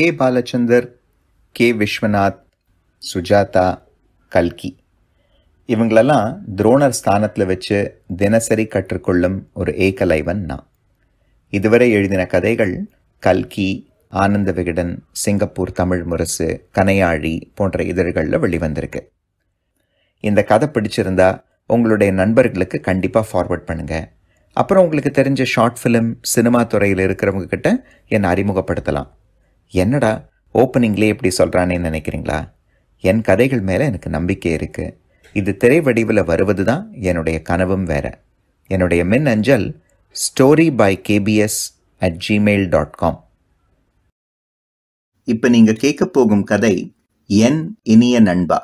K Balachander K Viswanath Sujatha கல்கி இவங்களெல்லாம் துரோணர் ஸ்தானத்தில் வச்சு தினசரி கற்றுக்கொள்ளும் ஒரு ஏகலைவன் நான் இதுவரை எழுதின கதைகள் கல்கி ஆனந்த விகடன் சிங்கப்பூர் தமிழ் முரசு கனையாழி போன்ற இதழ்களில் வெளிவந்திருக்கு இந்த கதை பிடிச்சிருந்தா உங்களுடைய நண்பர்களுக்கு கண்டிப்பாக ஃபார்வர்ட் பண்ணுங்கள் அப்புறம் உங்களுக்கு தெரிஞ்ச ஷார்ட் ஃபிலிம் சினிமா துறையில் இருக்கிறவங்க கிட்ட என்னை அறிமுகப்படுத்தலாம் என்னடா ஓப்பனிங்லேயே எப்படி சொல்கிறானே நினைக்கிறீங்களா என் கதைகள் மேலே எனக்கு நம்பிக்கை இருக்குது இது திரை வடிவில் வருவது தான் என்னுடைய கனவும் வேறு என்னுடைய மின் அஞ்சல் story by KPS at Gmail dot com இப்போ நீங்கள் கேட்க போகும் கதை என் இனிய நண்பா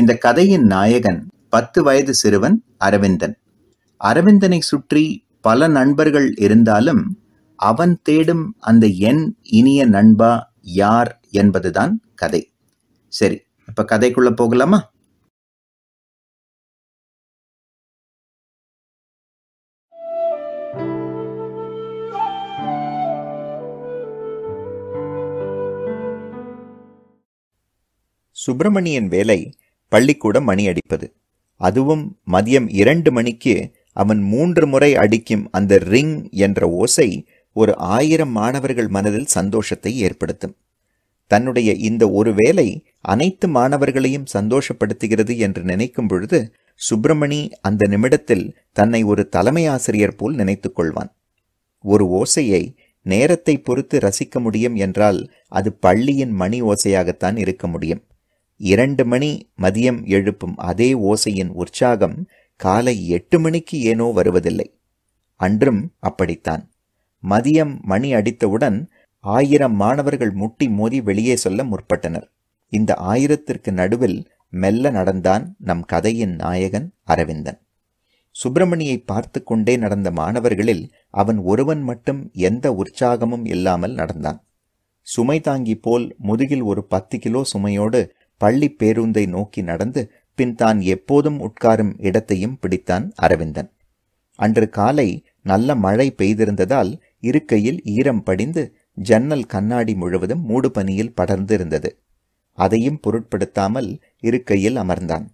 இந்த கதையின் நாயகன் பத்து வயது சிறுவன் அரவிந்தன் அரவிந்தனை சுற்றி பல நண்பர்கள் இருந்தாலும் அவன் தேடும் அந்த என் இனிய நண்பா யார் என்பதுதான் கதை சரி இப்ப கதைக்குள்ள போகலாமா சுப்பிரமணியன் வேலை பள்ளிக்கூடம் மணி அடிப்பது அதுவும் மதியம் இரண்டு மணிக்கு அவன் மூன்று முறை அடிக்கும் அந்த ரிங் என்ற ஓசை ஒரு ஆயிரம் மாணவர்கள் மனதில் சந்தோஷத்தை ஏற்படுத்தும் தன்னுடைய இந்த ஒரு வேலை அனைத்து மாணவர்களையும் சந்தோஷப்படுத்துகிறது என்று நினைக்கும் பொழுது சுப்பிரமணி அந்த நிமிடத்தில் தன்னை ஒரு தலைமை ஆசிரியர் போல் நினைத்துக் கொள்வான் ஒரு ஓசையை நேரத்தை பொறுத்து ரசிக்க முடியும் என்றால் அது பள்ளியின் மணி ஓசையாகத்தான் இருக்க முடியும் இரண்டு மணி மதியம் எழுப்பும் அதே ஓசையின் உற்சாகம் காலை எட்டு மணிக்கு ஏனோ வருவதில்லை அன்றும் அப்படித்தான் மதியம் மணி அடித்தவுடன் ஆயிரம் மாணவர்கள் முட்டி மோதி வெளியே சொல்ல முற்பட்டனர் இந்த ஆயிரத்திற்கு நடுவில் மெல்ல நடந்தான் நம் கதையின் நாயகன் அரவிந்தன் சுப்பிரமணியை பார்த்து கொண்டே நடந்த மாணவர்களில் அவன் ஒருவன் மட்டும் எந்த உற்சாகமும் இல்லாமல் நடந்தான் சுமை தாங்கி போல் முதுகில் ஒரு பத்து கிலோ சுமையோடு பள்ளி பேருந்தை நோக்கி நடந்து பின் தான் எப்போதும் உட்காரும் இடத்தையும் பிடித்தான் அரவிந்தன் அன்று காலை நல்ல மழை பெய்திருந்ததால் இருக்கையில் ஈரம் படிந்து ஜன்னல் கண்ணாடி முழுவதும் மூடு பனியில் படர்ந்திருந்தது அதையும் பொருட்படுத்தாமல் இருக்கையில் அமர்ந்தான்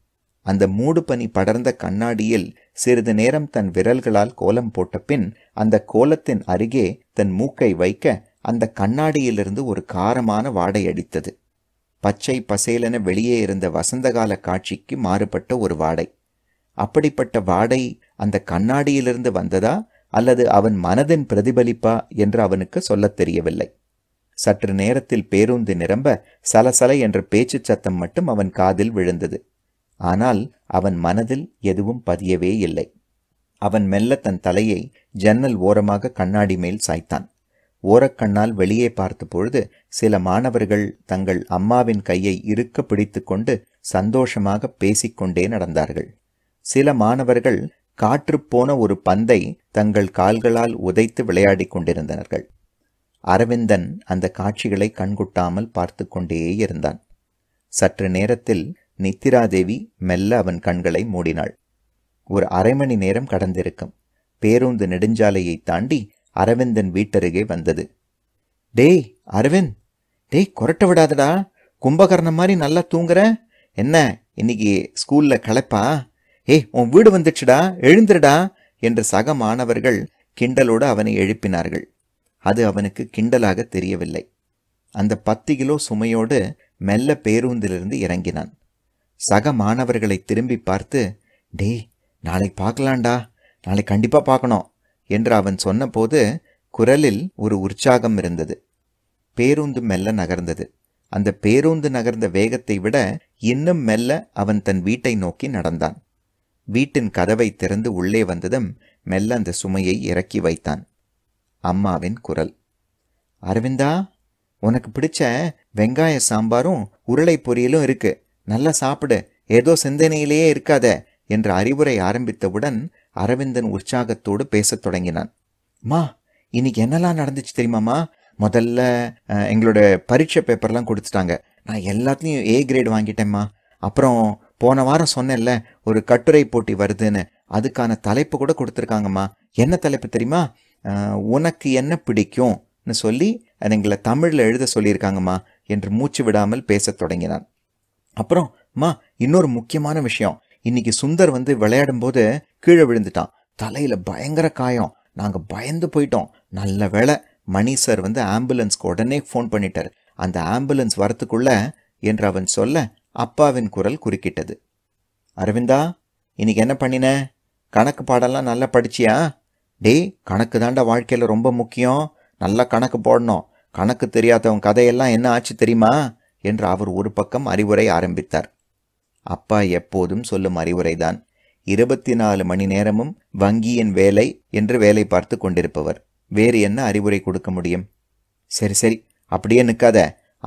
அந்த மூடு பனி படர்ந்த கண்ணாடியில் சிறிது நேரம் தன் விரல்களால் கோலம் போட்ட பின் அந்த கோலத்தின் அருகே தன் மூக்கை வைக்க அந்த கண்ணாடியிலிருந்து ஒரு காரமான வாடை அடித்தது பச்சை பசேலென வெளியே இருந்த வசந்தகால காட்சிக்கு மாறுபட்ட ஒரு வாடை அப்படிப்பட்ட வாடை அந்த கண்ணாடியிலிருந்து வந்ததா அல்லது அவன் மனதின் பிரதிபலிப்பா என்று அவனுக்கு சொல்லத் தெரியவில்லை சற்று நேரத்தில் பேருந்து நிரம்ப சலசல என்ற பேச்சு சத்தம் மட்டும் அவன் காதில் விழுந்தது ஆனால் அவன் மனதில் எதுவும் பதியவே இல்லை அவன் மெல்ல தன் தலையை ஜன்னல் ஓரமாக கண்ணாடி மேல் சாய்த்தான் ஓரக்கண்ணால் வெளியே பார்த்தபொழுது சில மாணவர்கள் தங்கள் அம்மாவின் கையை இருக்க பிடித்து கொண்டு சந்தோஷமாக பேசிக்கொண்டே நடந்தார்கள் சில மாணவர்கள் காற்றுப்போன ஒரு பந்தை தங்கள் கால்களால் உதைத்து விளையாடிக் கொண்டிருந்தனர்கள் அரவிந்தன் அந்த காட்சிகளை கண்குட்டாமல் பார்த்து கொண்டே இருந்தான் சற்று நேரத்தில் நித்திராதேவி மெல்ல அவன் கண்களை மூடினாள் ஒரு அரை மணி நேரம் கடந்திருக்கும் பேருந்து நெடுஞ்சாலையை தாண்டி அரவிந்தன் வீட்டருகே வந்தது டேய் அரவிந்த் டேய் கொரட்ட விடாதடா கும்பகர்ணம் மாதிரி நல்லா தூங்குற என்ன இன்னைக்கு ஸ்கூல்ல களைப்பா ஏ உன் வீடு வந்துச்சுடா எழுந்துருடா என்று சக மாணவர்கள் கிண்டலோடு அவனை எழுப்பினார்கள் அது அவனுக்கு கிண்டலாக தெரியவில்லை அந்த பத்து கிலோ சுமையோடு மெல்ல பேருந்திலிருந்து இறங்கினான் சக மாணவர்களை திரும்பி பார்த்து டேய் நாளை பார்க்கலாண்டா நாளை கண்டிப்பாக பார்க்கணும் என்று அவன் சொன்னபோது குரலில் ஒரு உற்சாகம் இருந்தது பேருந்து மெல்ல நகர்ந்தது அந்த பேருந்து நகர்ந்த வேகத்தை விட இன்னும் மெல்ல அவன் தன் வீட்டை நோக்கி நடந்தான் வீட்டின் கதவை திறந்து உள்ளே வந்ததும் மெல்ல அந்த சுமையை இறக்கி வைத்தான் அம்மாவின் குரல் அரவிந்தா உனக்கு பிடிச்ச வெங்காய சாம்பாரும் உருளை பொரியலும் இருக்கு நல்லா சாப்பிடு ஏதோ சிந்தனையிலேயே இருக்காத என்ற அறிவுரை ஆரம்பித்தவுடன் அரவிந்தன் உற்சாகத்தோடு பேசத் தொடங்கினான் மா இன்னைக்கு என்னெல்லாம் நடந்துச்சு தெரியுமாம்மா முதல்ல எங்களோட பரீட்சை பேப்பர்லாம் கொடுத்துட்டாங்க நான் எல்லாத்துலேயும் ஏ கிரேட் வாங்கிட்டேம்மா அப்புறம் போன வாரம் சொன்னேன்ல ஒரு கட்டுரை போட்டி வருதுன்னு அதுக்கான தலைப்பு கூட கொடுத்துருக்காங்கம்மா என்ன தலைப்பு தெரியுமா உனக்கு என்ன பிடிக்கும்னு சொல்லி எங்களை தமிழில் எழுத சொல்லியிருக்காங்கம்மா என்று மூச்சு விடாமல் பேசத் தொடங்கினான் அப்புறம் அம்மா இன்னொரு முக்கியமான விஷயம் இன்னைக்கு சுந்தர் வந்து விளையாடும் போது கீழே விழுந்துட்டான் தலையில் பயங்கர காயம் நாங்கள் பயந்து போயிட்டோம் நல்ல வேலை மணி சார் வந்து ஆம்புலன்ஸ்க்கு உடனே ஃபோன் பண்ணிட்டார் அந்த ஆம்புலன்ஸ் வரத்துக்குள்ள என்று அவன் சொல்ல அப்பாவின் குரல் குறுக்கிட்டது அரவிந்தா இன்னைக்கு என்ன பண்ணின கணக்கு பாடெல்லாம் நல்லா படிச்சியா டே கணக்கு தாண்ட வாழ்க்கையில் ரொம்ப முக்கியம் நல்லா கணக்கு போடணும் கணக்கு தெரியாதவன் கதையெல்லாம் என்ன ஆச்சு தெரியுமா என்று அவர் ஒரு பக்கம் அறிவுரை ஆரம்பித்தார் அப்பா எப்போதும் சொல்லும் அறிவுரைதான் இருபத்தி நாலு மணி நேரமும் வங்கியின் வேலை என்று வேலை பார்த்து கொண்டிருப்பவர் வேறு என்ன அறிவுரை கொடுக்க முடியும் சரி சரி அப்படியே நிற்காத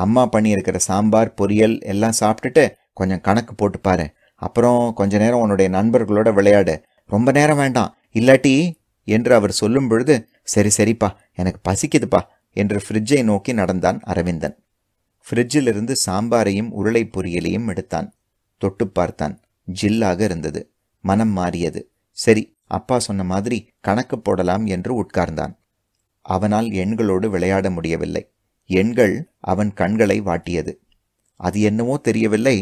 அம்மா பண்ணியிருக்கிற சாம்பார் பொரியல் எல்லாம் சாப்பிட்டுட்டு கொஞ்சம் கணக்கு போட்டு பாரு அப்புறம் கொஞ்ச நேரம் உன்னுடைய நண்பர்களோட விளையாடு ரொம்ப நேரம் வேண்டாம் இல்லாட்டி என்று அவர் சொல்லும் பொழுது சரி சரிப்பா எனக்கு பசிக்குதுப்பா என்று ஃப்ரிட்ஜை நோக்கி நடந்தான் அரவிந்தன் ஃப்ரிட்ஜிலிருந்து சாம்பாரையும் உருளை பொரியலையும் எடுத்தான் தொட்டு பார்த்தான் ஜில்லாக இருந்தது மனம் மாறியது சரி அப்பா சொன்ன மாதிரி கணக்கு போடலாம் என்று உட்கார்ந்தான் அவனால் எண்களோடு விளையாட முடியவில்லை எண்கள் அவன் கண்களை வாட்டியது அது என்னவோ தெரியவில்லை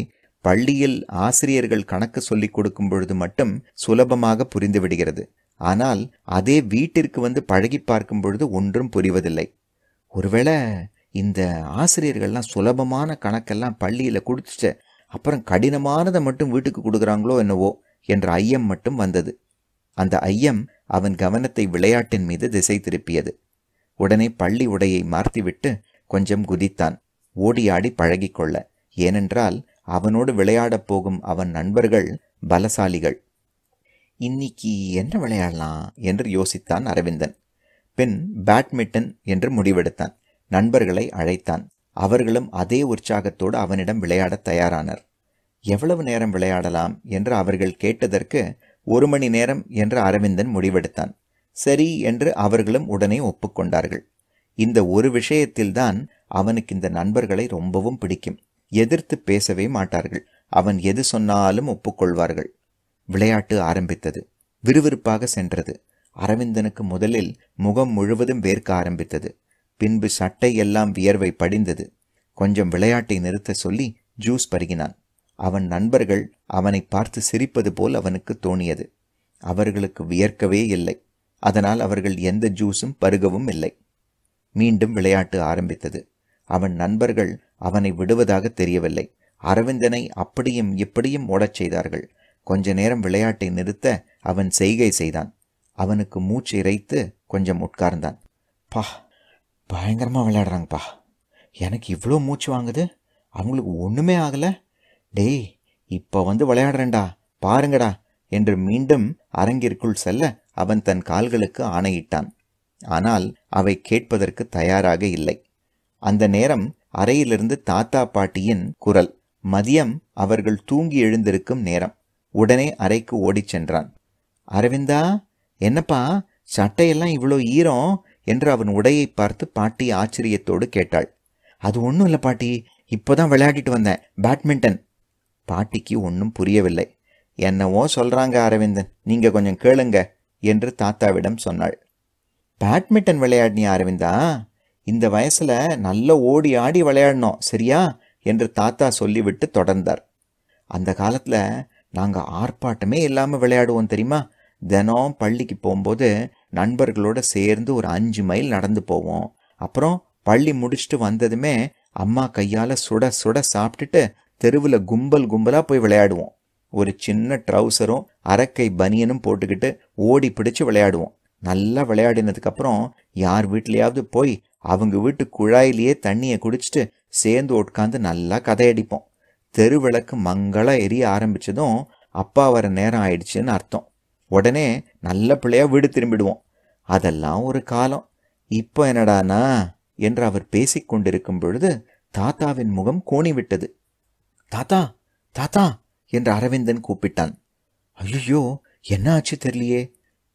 பள்ளியில் ஆசிரியர்கள் கணக்கு சொல்லிக் கொடுக்கும் பொழுது மட்டும் சுலபமாக புரிந்துவிடுகிறது ஆனால் அதே வீட்டிற்கு வந்து பழகி பார்க்கும் பொழுது ஒன்றும் புரிவதில்லை ஒருவேளை இந்த ஆசிரியர்கள்லாம் சுலபமான கணக்கெல்லாம் பள்ளியில் கொடுத்துட்டு அப்புறம் கடினமானதை மட்டும் வீட்டுக்கு கொடுக்குறாங்களோ என்னவோ என்ற ஐயம் மட்டும் வந்தது அந்த ஐயம் அவன் கவனத்தை விளையாட்டின் மீது திசை திருப்பியது உடனே பள்ளி உடையை மாற்றிவிட்டு கொஞ்சம் குதித்தான் ஓடியாடி பழகிக்கொள்ள ஏனென்றால் அவனோடு விளையாடப் போகும் அவன் நண்பர்கள் பலசாலிகள் இன்னைக்கு என்ன விளையாடலாம் என்று யோசித்தான் அரவிந்தன் பின் பேட்மிட்டன் என்று முடிவெடுத்தான் நண்பர்களை அழைத்தான் அவர்களும் அதே உற்சாகத்தோடு அவனிடம் விளையாடத் தயாரானர் எவ்வளவு நேரம் விளையாடலாம் என்று அவர்கள் கேட்டதற்கு ஒரு மணி நேரம் என்று அரவிந்தன் முடிவெடுத்தான் சரி என்று அவர்களும் உடனே ஒப்புக்கொண்டார்கள் இந்த ஒரு விஷயத்தில்தான் அவனுக்கு இந்த நண்பர்களை ரொம்பவும் பிடிக்கும் எதிர்த்து பேசவே மாட்டார்கள் அவன் எது சொன்னாலும் ஒப்புக்கொள்வார்கள் விளையாட்டு ஆரம்பித்தது விறுவிறுப்பாக சென்றது அரவிந்தனுக்கு முதலில் முகம் முழுவதும் வேர்க்க ஆரம்பித்தது பின்பு சட்டை எல்லாம் வியர்வை படிந்தது கொஞ்சம் விளையாட்டை நிறுத்த சொல்லி ஜூஸ் பருகினான் அவன் நண்பர்கள் அவனை பார்த்து சிரிப்பது போல் அவனுக்கு தோணியது அவர்களுக்கு வியர்க்கவே இல்லை அதனால் அவர்கள் எந்த ஜூஸும் பருகவும் இல்லை மீண்டும் விளையாட்டு ஆரம்பித்தது அவன் நண்பர்கள் அவனை விடுவதாக தெரியவில்லை அரவிந்தனை அப்படியும் இப்படியும் ஓடச் செய்தார்கள் கொஞ்ச நேரம் விளையாட்டை நிறுத்த அவன் செய்கை செய்தான் அவனுக்கு மூச்சு இறைத்து கொஞ்சம் உட்கார்ந்தான் பா பயங்கரமாக விளையாடுறாங்கப்பா எனக்கு இவ்வளோ மூச்சு வாங்குது அவங்களுக்கு ஒன்றுமே ஆகலை டேய் இப்போ வந்து விளையாடுறேன்டா பாருங்கடா என்று மீண்டும் அரங்கிற்குள் செல்ல அவன் தன் கால்களுக்கு ஆணையிட்டான் ஆனால் அவை கேட்பதற்கு தயாராக இல்லை அந்த நேரம் அறையிலிருந்து தாத்தா பாட்டியின் குரல் மதியம் அவர்கள் தூங்கி எழுந்திருக்கும் நேரம் உடனே அறைக்கு ஓடிச் சென்றான் அரவிந்தா என்னப்பா சட்டையெல்லாம் இவ்வளோ ஈரம் என்று அவன் உடையை பார்த்து பாட்டி ஆச்சரியத்தோடு கேட்டாள் அது ஒன்றும் இல்லை பாட்டி இப்போதான் விளையாடிட்டு வந்தேன் பேட்மிண்டன் பாட்டிக்கு ஒன்றும் புரியவில்லை என்னவோ சொல்றாங்க அரவிந்தன் நீங்க கொஞ்சம் கேளுங்க என்று தாத்தாவிடம் சொன்னாள் பேட்மிண்டன் விளையாடினியா அரவிந்தா இந்த வயசில் நல்ல ஓடி ஆடி விளையாடணும் சரியா என்று தாத்தா சொல்லிவிட்டு தொடர்ந்தார் அந்த காலத்தில் நாங்கள் ஆர்ப்பாட்டமே இல்லாமல் விளையாடுவோம் தெரியுமா தினம் பள்ளிக்கு போகும்போது நண்பர்களோட சேர்ந்து ஒரு அஞ்சு மைல் நடந்து போவோம் அப்புறம் பள்ளி முடிச்சுட்டு வந்ததுமே அம்மா கையால் சுட சுட சாப்பிட்டுட்டு தெருவில் கும்பல் கும்பலாக போய் விளையாடுவோம் ஒரு சின்ன ட்ரௌசரும் அரக்கை பனியனும் போட்டுக்கிட்டு ஓடி பிடிச்சு விளையாடுவோம் நல்லா விளையாடினதுக்கப்புறம் யார் வீட்லேயாவது போய் அவங்க வீட்டு குழாயிலேயே தண்ணியை குடிச்சிட்டு சேர்ந்து உட்காந்து நல்லா கதையடிப்போம் தெருவிளக்கு மங்களாக எரிய ஆரம்பித்ததும் அப்பா வர நேரம் ஆயிடுச்சுன்னு அர்த்தம் உடனே நல்ல பிள்ளையாக வீடு திரும்பிடுவோம் அதெல்லாம் ஒரு காலம் இப்போ என்னடானா என்று அவர் பேசிக்கொண்டிருக்கும் பொழுது தாத்தாவின் முகம் விட்டது தாத்தா தாத்தா என்று அரவிந்தன் கூப்பிட்டான் ஐயோ என்ன ஆச்சு தெரியலையே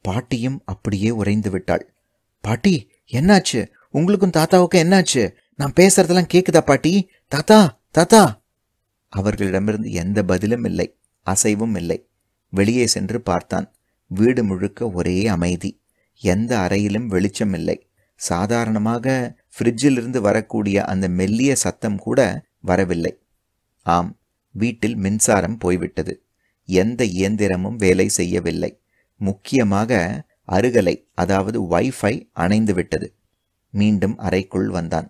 பாட்டியும் அப்படியே உறைந்து விட்டாள் பாட்டி என்னாச்சு உங்களுக்கும் தாத்தாவுக்கும் என்னாச்சு நான் பேசுறதெல்லாம் கேக்குதா பாட்டி தாத்தா தாத்தா அவர்களிடமிருந்து எந்த பதிலும் இல்லை அசைவும் இல்லை வெளியே சென்று பார்த்தான் வீடு முழுக்க ஒரே அமைதி எந்த அறையிலும் வெளிச்சம் இல்லை சாதாரணமாக ஃப்ரிட்ஜிலிருந்து வரக்கூடிய அந்த மெல்லிய சத்தம் கூட வரவில்லை ஆம் வீட்டில் மின்சாரம் போய்விட்டது எந்த இயந்திரமும் வேலை செய்யவில்லை முக்கியமாக அருகலை அதாவது வைஃபை அணைந்து விட்டது மீண்டும் அறைக்குள் வந்தான்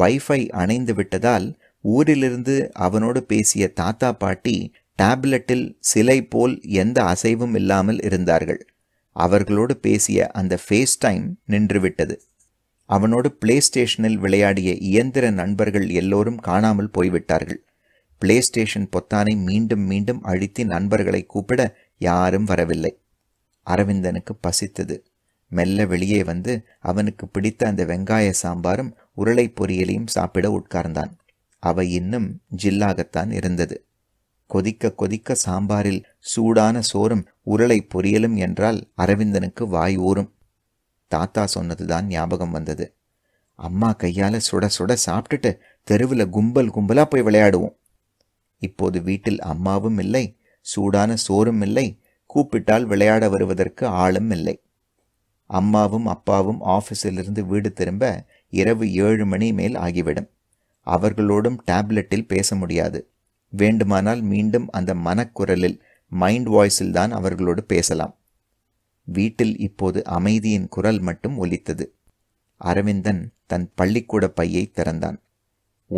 வைஃபை அணைந்து விட்டதால் ஊரிலிருந்து அவனோடு பேசிய தாத்தா பாட்டி டேப்லெட்டில் சிலை போல் எந்த அசைவும் இல்லாமல் இருந்தார்கள் அவர்களோடு பேசிய அந்த ஃபேஸ் டைம் நின்றுவிட்டது அவனோடு பிளே ஸ்டேஷனில் விளையாடிய இயந்திர நண்பர்கள் எல்லோரும் காணாமல் போய்விட்டார்கள் பிளே ஸ்டேஷன் பொத்தானை மீண்டும் மீண்டும் அழித்து நண்பர்களை கூப்பிட யாரும் வரவில்லை அரவிந்தனுக்கு பசித்தது மெல்ல வெளியே வந்து அவனுக்கு பிடித்த அந்த வெங்காய சாம்பாரும் உருளை பொரியலையும் சாப்பிட உட்கார்ந்தான் அவை இன்னும் ஜில்லாகத்தான் இருந்தது கொதிக்க கொதிக்க சாம்பாரில் சூடான சோறும் உருளை பொரியலும் என்றால் அரவிந்தனுக்கு வாய் ஊறும் தாத்தா சொன்னதுதான் ஞாபகம் வந்தது அம்மா கையால சுட சுட சாப்பிட்டுட்டு தெருவில் கும்பல் கும்பலா போய் விளையாடுவோம் இப்போது வீட்டில் அம்மாவும் இல்லை சூடான சோறும் இல்லை கூப்பிட்டால் விளையாட வருவதற்கு ஆளும் இல்லை அம்மாவும் அப்பாவும் ஆஃபீஸிலிருந்து வீடு திரும்ப இரவு ஏழு மணி மேல் ஆகிவிடும் அவர்களோடும் டேப்லெட்டில் பேச முடியாது வேண்டுமானால் மீண்டும் அந்த மனக்குரலில் மைண்ட் வாய்ஸில் தான் அவர்களோடு பேசலாம் வீட்டில் இப்போது அமைதியின் குரல் மட்டும் ஒலித்தது அரவிந்தன் தன் பள்ளிக்கூட பையை திறந்தான்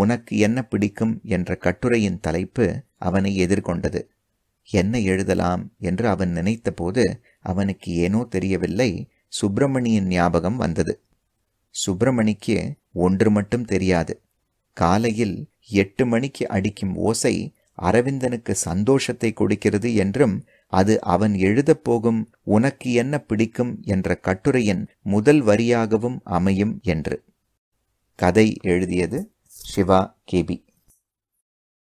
உனக்கு என்ன பிடிக்கும் என்ற கட்டுரையின் தலைப்பு அவனை எதிர்கொண்டது என்ன எழுதலாம் என்று அவன் நினைத்தபோது அவனுக்கு ஏனோ தெரியவில்லை சுப்பிரமணியின் ஞாபகம் வந்தது சுப்பிரமணிக்கு ஒன்று மட்டும் தெரியாது காலையில் எட்டு மணிக்கு அடிக்கும் ஓசை அரவிந்தனுக்கு சந்தோஷத்தை கொடுக்கிறது என்றும் அது அவன் எழுதப்போகும் உனக்கு என்ன பிடிக்கும் என்ற கட்டுரையின் முதல் வரியாகவும் அமையும் என்று கதை எழுதியது சிவா கேபி